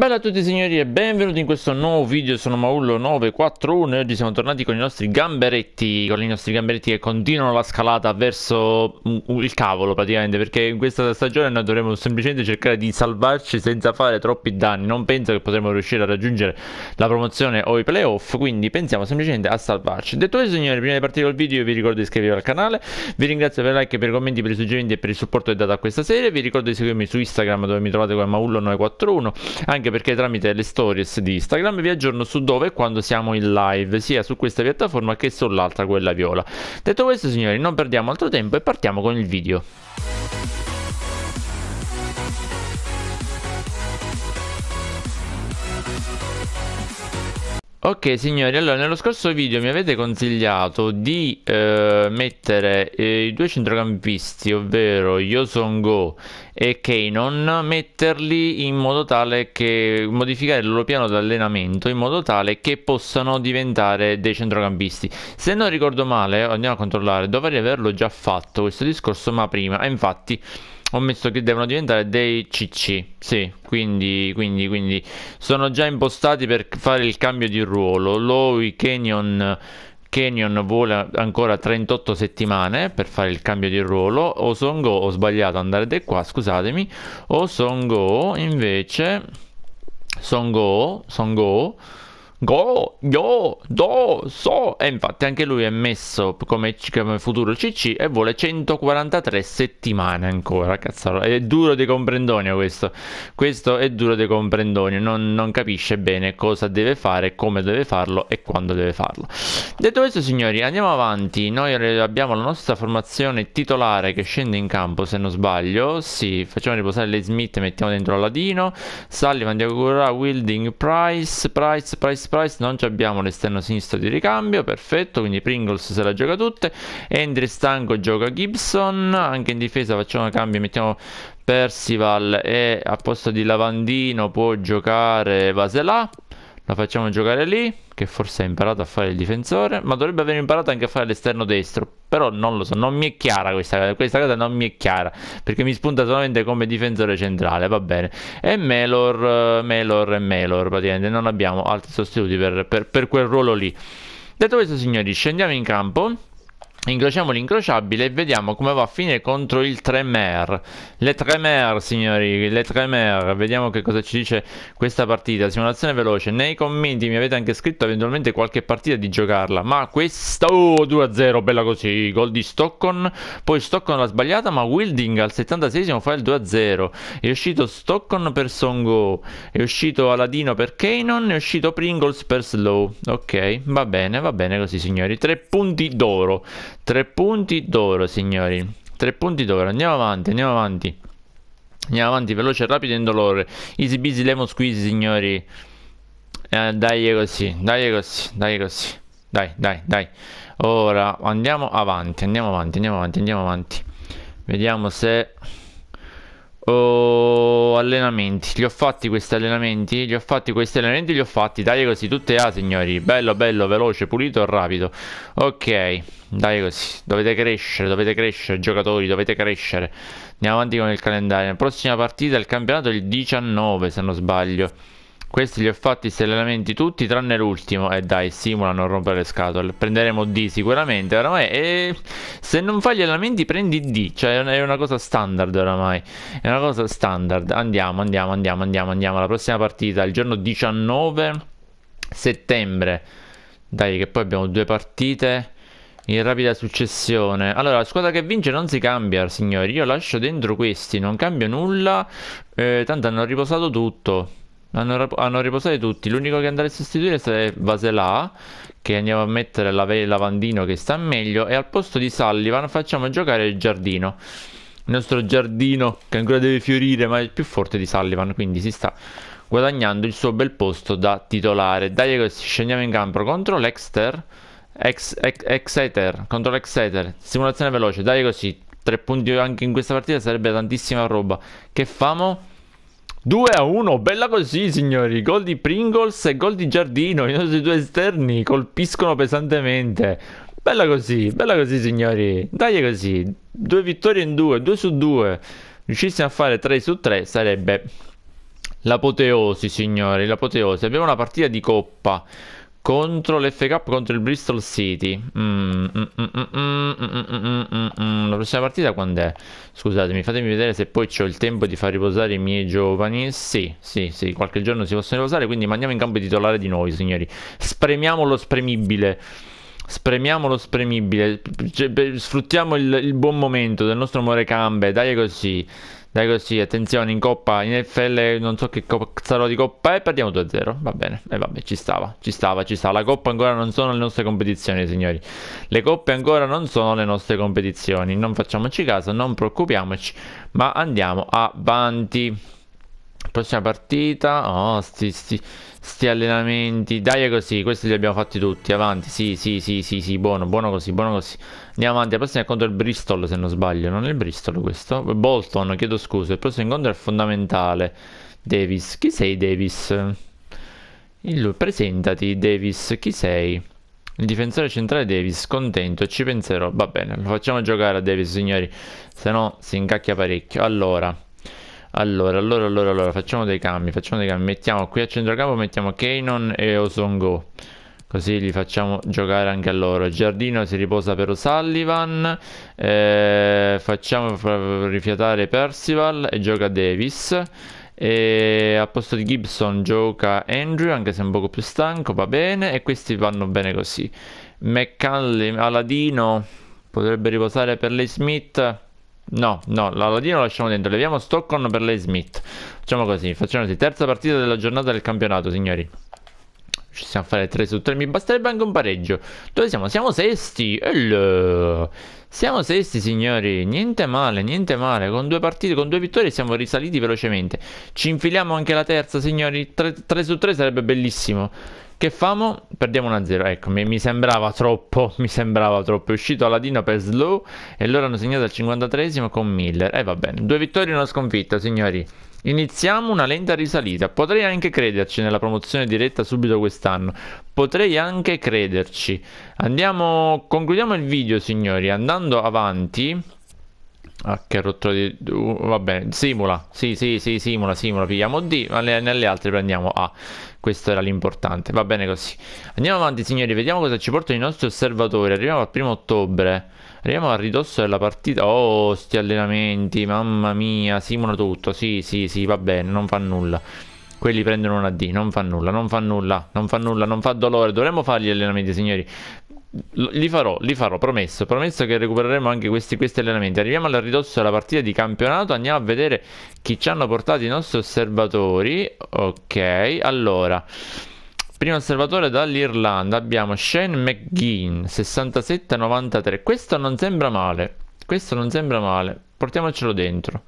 Bella a tutti signori e benvenuti in questo nuovo video, sono Maullo941 e oggi siamo tornati con i nostri gamberetti, con i nostri gamberetti che continuano la scalata verso mm, mm, il cavolo praticamente perché in questa stagione noi dovremo semplicemente cercare di salvarci senza fare troppi danni, non penso che potremo riuscire a raggiungere la promozione o i playoff quindi pensiamo semplicemente a salvarci. Detto questo signori prima di partire col video vi ricordo di iscrivervi al canale, vi ringrazio per i like, per i commenti, per i suggerimenti e per il supporto che date a questa serie, vi ricordo di seguirmi su Instagram dove mi trovate come Maullo941 anche anche perché tramite le stories di Instagram vi aggiorno su dove e quando siamo in live, sia su questa piattaforma che sull'altra, quella viola. Detto questo signori, non perdiamo altro tempo e partiamo con il video. Ok signori, allora nello scorso video mi avete consigliato di eh, mettere eh, i due centrocampisti, ovvero Yosongo e Kanon, metterli in modo tale che modificare il loro piano di allenamento in modo tale che possano diventare dei centrocampisti. Se non ricordo male, andiamo a controllare, dovrei averlo già fatto questo discorso, ma prima, infatti ho messo che devono diventare dei CC. Sì, quindi, quindi, quindi sono già impostati per fare il cambio di ruolo. lui Canyon, Canyon vuole ancora 38 settimane per fare il cambio di ruolo. O go ho sbagliato andare di qua, scusatemi. O go invece Songo, go Go, Yo, Do, So. E infatti anche lui è messo come, come futuro CC e vuole 143 settimane ancora. Cazzarola, è duro di comprendonio questo. Questo è duro di comprendonio. Non, non capisce bene cosa deve fare, come deve farlo e quando deve farlo. Detto questo, signori, andiamo avanti. Noi abbiamo la nostra formazione titolare che scende in campo, se non sbaglio. Sì, facciamo riposare le Smith, mettiamo dentro Ladino. Sullivan, Diagura, Wilding, Price, Price, Price. Price non abbiamo l'esterno sinistro di ricambio, perfetto, quindi Pringles se la gioca tutte, Andre Stanco gioca Gibson, anche in difesa facciamo un cambio, mettiamo Percival e a posto di Lavandino può giocare Vasela la facciamo giocare lì che forse ha imparato a fare il difensore, ma dovrebbe aver imparato anche a fare l'esterno destro, però non lo so, non mi è chiara questa cosa, questa cosa non mi è chiara, perché mi spunta solamente come difensore centrale, va bene. E Melor, Melor e Melor, praticamente non abbiamo altri sostituti per, per, per quel ruolo lì. Detto questo signori, scendiamo in campo Incrociamo l'incrociabile e vediamo come va a finire contro il Tremere. Le Tremere, signori, le Tremere. Vediamo che cosa ci dice questa partita. Simulazione veloce. Nei commenti mi avete anche scritto eventualmente qualche partita di giocarla. Ma questa... Oh, 2-0, bella così. Gol di Stockton. Poi Stockton l'ha sbagliata, ma Wilding al 76 fa il 2-0. È uscito Stockton per Songo. È uscito Aladino per Kanon. È uscito Pringles per Slow. Ok, va bene, va bene così, signori. Tre punti d'oro. Tre punti d'oro, signori. Tre punti d'oro. Andiamo avanti, andiamo avanti. Andiamo avanti, veloce, rapido e indolore. Easy busy lemon squeeze, signori. Eh, dai così, dai così, dai così. Dai, dai, dai. Ora andiamo avanti, andiamo avanti, andiamo avanti, andiamo avanti. Vediamo se... Oh, allenamenti. Li ho fatti questi allenamenti? Li ho fatti questi allenamenti? Li ho fatti. Dai così, tutte A, signori. Bello, bello, veloce, pulito e rapido. Ok, dai così. Dovete crescere, dovete crescere, giocatori, dovete crescere. Andiamo avanti con il calendario. La prossima partita, il campionato è il 19, se non sbaglio. Questi li ho fatti seriamente tutti tranne l'ultimo E eh dai simula non rompere le scatole Prenderemo D sicuramente oramai E se non fai gli allenamenti prendi D Cioè è una cosa standard oramai È una cosa standard Andiamo andiamo andiamo andiamo andiamo alla prossima partita Il giorno 19 settembre Dai che poi abbiamo due partite in rapida successione Allora la squadra che vince non si cambia signori Io lascio dentro questi Non cambio nulla eh, Tanto hanno riposato tutto hanno, hanno riposato tutti. L'unico che andrà a sostituire è Vasela. Che andiamo a mettere la lavandino che sta meglio. E al posto di Sullivan facciamo giocare il giardino. Il nostro giardino che ancora deve fiorire, ma è il più forte di Sullivan. Quindi si sta guadagnando il suo bel posto da titolare. Dai, così scendiamo in campo contro l'Exter. Ex, ex, Exeter contro l'Exeter. Simulazione veloce. Dai, così. Tre punti anche in questa partita sarebbe tantissima roba. Che famo? 2 a 1, bella così signori, gol di Pringles e gol di Giardino, i nostri due esterni colpiscono pesantemente, bella così, bella così signori, dai così, due vittorie in due, 2 su 2, riuscissimo a fare 3 su 3 sarebbe l'apoteosi signori, l'apoteosi, abbiamo una partita di coppa, contro l'FK contro il Bristol City. La prossima partita quando è? Scusatemi, fatemi vedere se poi ho il tempo di far riposare i miei giovani. Sì, sì, sì, qualche giorno si possono riposare, quindi mandiamo in campo i titolari di noi, signori. Spremiamo lo spremibile. Spremiamo lo spremibile. Cioè, sfruttiamo il, il buon momento del nostro amore cambe. Dai così. Dai così, attenzione, in coppa, in FL non so che cazzaro di coppa e perdiamo 2-0, va bene, e eh, vabbè, ci stava, ci stava, ci stava. La coppa ancora non sono le nostre competizioni, signori. Le coppe ancora non sono le nostre competizioni, non facciamoci caso, non preoccupiamoci, ma andiamo avanti. Prossima partita. Oh, sti, sti, sti allenamenti. Dai, è così. Questi li abbiamo fatti tutti. Avanti. Sì, sì, sì, sì, sì. Buono, buono così, buono così. Andiamo avanti. Il prossimo incontro è il Bristol, se non sbaglio. Non è il Bristol questo. Bolton, chiedo scusa. Il prossimo incontro è fondamentale. Davis. Chi sei, Davis? Il, presentati, Davis. Chi sei? Il difensore centrale Davis, contento, ci penserò. Va bene, lo facciamo giocare a Davis, signori. Se no si incacchia parecchio. Allora... Allora, allora, allora, allora, facciamo dei cambi, facciamo dei cambi. Mettiamo qui a centrocampo, mettiamo Kanon e Osongo. Così li facciamo giocare anche a loro. Giardino si riposa per O'Sullivan. Eh, facciamo rifiatare Percival e gioca Davis. E a posto di Gibson gioca Andrew, anche se è un poco più stanco, va bene. E questi vanno bene così. McCallum, Aladino, potrebbe riposare per lei Smith. No, no, la Ladina lo lasciamo dentro. Leviamo Stockholm per lei Smith. Facciamo così, facciamo così. Terza partita della giornata del campionato, signori. Ci stiamo a fare 3 su 3. Mi basterebbe anche un pareggio. Dove siamo? Siamo sesti. Ell siamo sesti, signori, niente male, niente male. Con due partite, con due vittorie siamo risaliti velocemente. Ci infiliamo anche la terza, signori. 3, su 3 sarebbe bellissimo. Che famo? Perdiamo 1-0. Ecco, mi, mi, sembrava troppo, mi sembrava troppo. È uscito Aladino per slow e loro hanno segnato al 53 con Miller. E eh, va bene, due vittorie e una sconfitta, signori. Iniziamo una lenta risalita. Potrei anche crederci nella promozione diretta subito quest'anno. Potrei anche crederci. Andiamo, concludiamo il video, signori, andando avanti Ah, che rottura di... Uh, va bene, simula, sì, sì, sì, simula, simula, pigliamo D, ma le, nelle altre prendiamo A. Questo era l'importante, va bene così. Andiamo avanti signori, vediamo cosa ci portano i nostri osservatori. Arriviamo al primo ottobre, arriviamo al ridosso della partita. Oh, sti allenamenti, mamma mia, simula tutto, sì, sì, sì, va bene, non fa nulla. Quelli prendono una D, non fa nulla, non fa nulla, non fa nulla, non fa dolore. Dovremmo fare gli allenamenti signori, li farò, li farò, promesso. Promesso che recupereremo anche questi, questi allenamenti. Arriviamo al ridosso della partita di campionato. Andiamo a vedere chi ci hanno portato i nostri osservatori. Ok, allora. Primo osservatore dall'Irlanda abbiamo Shane McGinn, 67-93. Questo non sembra male. Questo non sembra male. Portiamocelo dentro.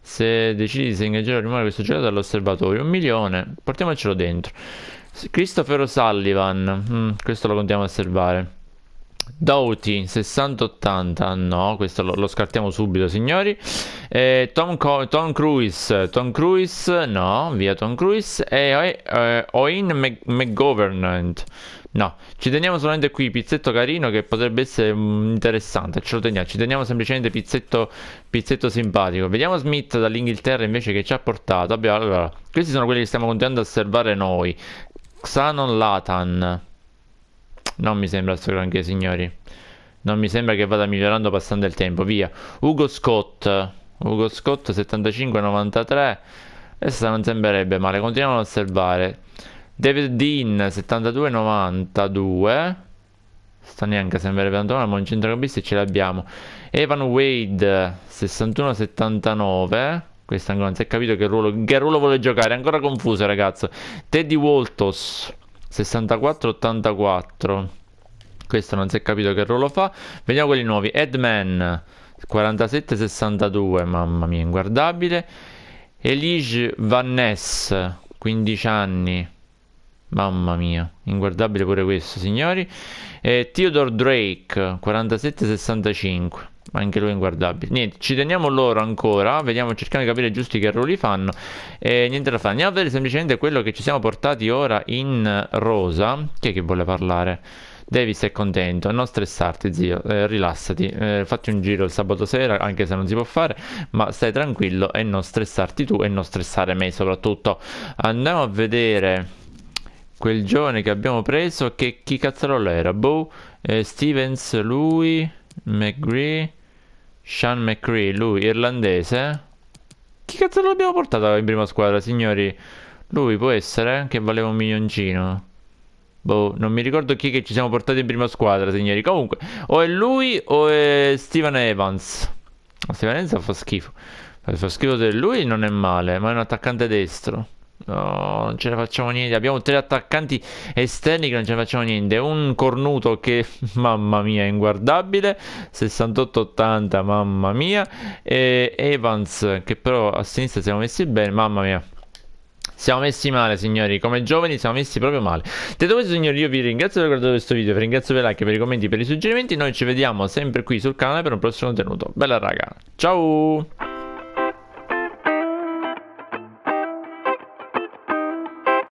Se decidi di segnare o rimuovere questo gioco dall'osservatorio, un milione. Portiamocelo dentro. Christopher O'Sullivan, mm, questo lo continuiamo a osservare. Doughty 60-80 no, questo lo, lo scartiamo subito signori eh, Tom, Tom Cruise Tom Cruise no, via Tom Cruise e eh, Oin Mc McGovern no, ci teniamo solamente qui pizzetto carino che potrebbe essere mm, interessante ce lo teniamo, ci teniamo semplicemente pizzetto, pizzetto simpatico vediamo Smith dall'Inghilterra invece che ci ha portato Abbiamo, allora, questi sono quelli che stiamo continuando a osservare noi Xanon Latan non mi sembra sto granché, signori. Non mi sembra che vada migliorando passando il tempo. Via. Ugo Scott. Ugo Scott 75-93. Questa non sembrerebbe male. Continuiamo ad osservare. David Dean 72-92. Sta neanche sembrerebbe tanto male, ma un centrocampista ce l'abbiamo. Evan Wade 61-79. Questo ancora non si è capito che ruolo, che ruolo vuole giocare. È ancora confuso, ragazzo. Teddy Waltos 64-84 questo non si è capito che ruolo fa vediamo quelli nuovi Edman 47-62 mamma mia inguardabile Elige Van Ness 15 anni Mamma mia, inguardabile pure questo, signori. Eh, Theodore Drake, 4765 anche lui è inguardabile. Niente, ci teniamo loro ancora, vediamo, cerchiamo di capire giusti che ruoli fanno. E niente da fare, andiamo a vedere semplicemente quello che ci siamo portati ora in rosa. Chi è che vuole parlare? Davis è contento, non stressarti zio, eh, rilassati, eh, fatti un giro il sabato sera anche se non si può fare, ma stai tranquillo e non stressarti tu e non stressare me soprattutto. Andiamo a vedere quel giovane che abbiamo preso che chi cazzarola era? Boh eh, Stevens lui, McGree, Sean McCree lui, irlandese. Chi cazzarola abbiamo portato in prima squadra signori? Lui può essere eh, che valeva un milioncino. Boh, non mi ricordo chi che ci siamo portati in prima squadra signori. Comunque, o è lui o è Steven Evans. Steven Evans fa schifo. Fa schifo di lui non è male, ma è un attaccante destro. No, non ce ne facciamo niente. Abbiamo tre attaccanti esterni che non ce ne facciamo niente. Un cornuto che, mamma mia, è inguardabile. 68-80, mamma mia. E Evans che però a sinistra siamo messi bene, mamma mia. Siamo messi male, signori. Come giovani siamo messi proprio male. Detto questo, signori, io vi ringrazio per aver guardato questo video. Vi ringrazio per i like, per i commenti, per i suggerimenti. Noi ci vediamo sempre qui sul canale per un prossimo contenuto. Bella raga. Ciao!